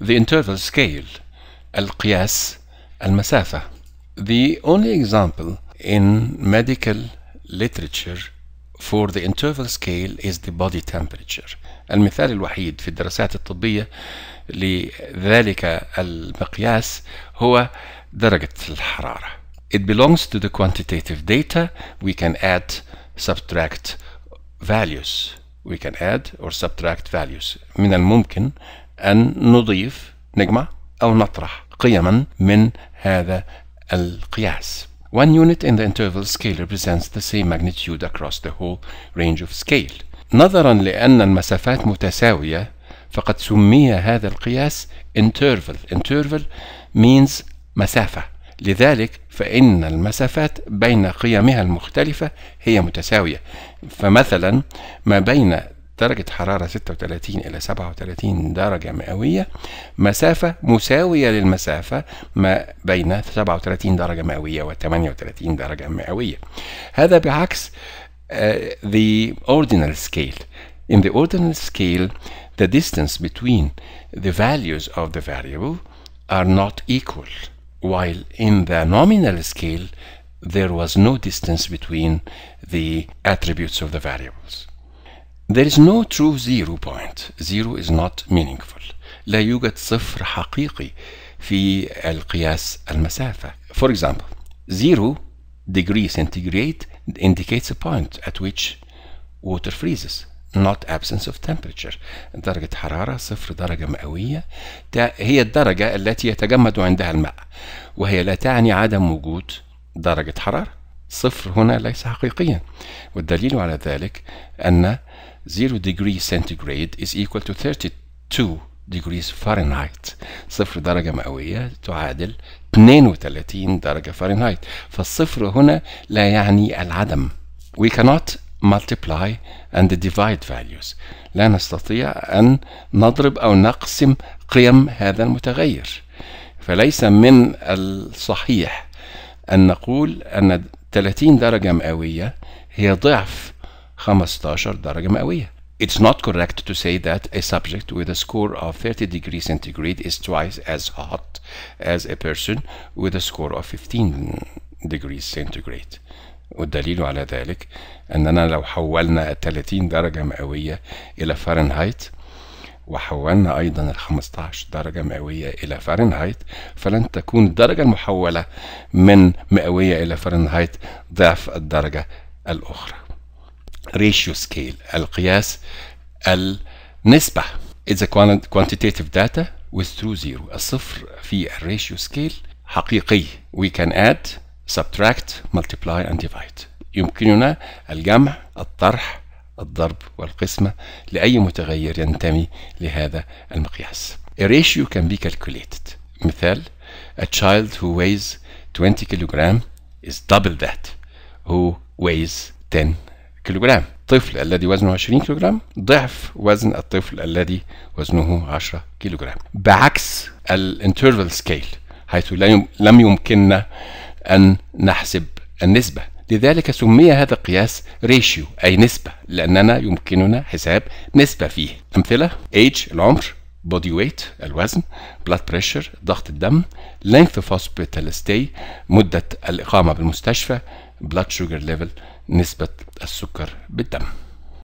the interval scale القياس المسافة the only example in medical literature for the interval scale is the body temperature المثال الوحيد في الدراسات الطبية لذلك المقياس هو درجة الحرارة It belongs to the quantitative data we can add subtract values we can add or subtract values من الممكن أن نضيف نجمع أو نطرح قيما من هذا القياس. One unit in the interval scale represents the same magnitude across the whole range of scale. نظرا لأن المسافات متساوية فقد سمي هذا القياس interval. Interval means مسافة. لذلك فإن المسافات بين قيمها المختلفة هي متساوية. فمثلا ما بين درجة حرارة 36 إلى 37 درجة مئوية مسافة مساوية للمسافة ما بين 37 درجة مئوية و 38 درجة مئوية هذا بعكس uh, the ordinal scale In the ordinal scale the distance between the values of the variable are not equal while in the nominal scale there was no distance between the attributes of the variables. There is no true zero point. Zero is not meaningful. لا يوجد صفر حقيقي في القياس المسافة. For example, zero degree centigrade indicates a point at which water freezes. not absence of temperature درجة حرارة صفر درجة مئوية هي الدرجة التي يتجمد عندها الماء وهي لا تعني عدم وجود درجة حرارة صفر هنا ليس حقيقيا والدليل على ذلك أن 0 degree centigrade is equal to 32 degrees Fahrenheit صفر درجة مئوية تعادل 32 درجة فahrenheit فالصفر هنا لا يعني العدم we cannot multiply and divide values لا نستطيع أن نضرب أو نقسم قيم هذا المتغير فليس من الصحيح أن نقول أن 30 درجة مئوية هي ضعف 15 درجة مئوية. It's not correct to say that a subject with a score of 30 degrees centigrade is twice as hot as a person with a score of 15 degrees centigrade. والدليل على ذلك أننا لو حولنا 30 درجة مئوية إلى فارنهايت وحولنا أيضا ال 15 درجة مئوية إلى فارنهايت فلن تكون الدرجة المحولة من مئوية إلى فارنهايت ضعف الدرجة الأخرى ريشيو سكيل القياس النسبة is a quantitative data with true zero الصفر في الريشيو سكيل حقيقي We can add, subtract, multiply and divide يمكننا الجمع الطرح الضرب والقسمة لأي متغير ينتمي لهذا المقياس. A ratio can be calculated. مثال A child who weighs 20 kilogram is double that who weighs 10 kilogram. الطفل الذي وزنه 20 كيلوغرام ضعف وزن الطفل الذي وزنه 10 كيلوغرام بعكس الانترفال سكيل حيث لم يمكننا أن نحسب النسبة لذلك سمي هذا القياس ريشيو أي نسبة لأننا يمكننا حساب نسبة فيه أمثلة age العمر body weight الوزن blood pressure ضغط الدم length of hospital stay مدة الإقامة بالمستشفى blood sugar level نسبة السكر بالدم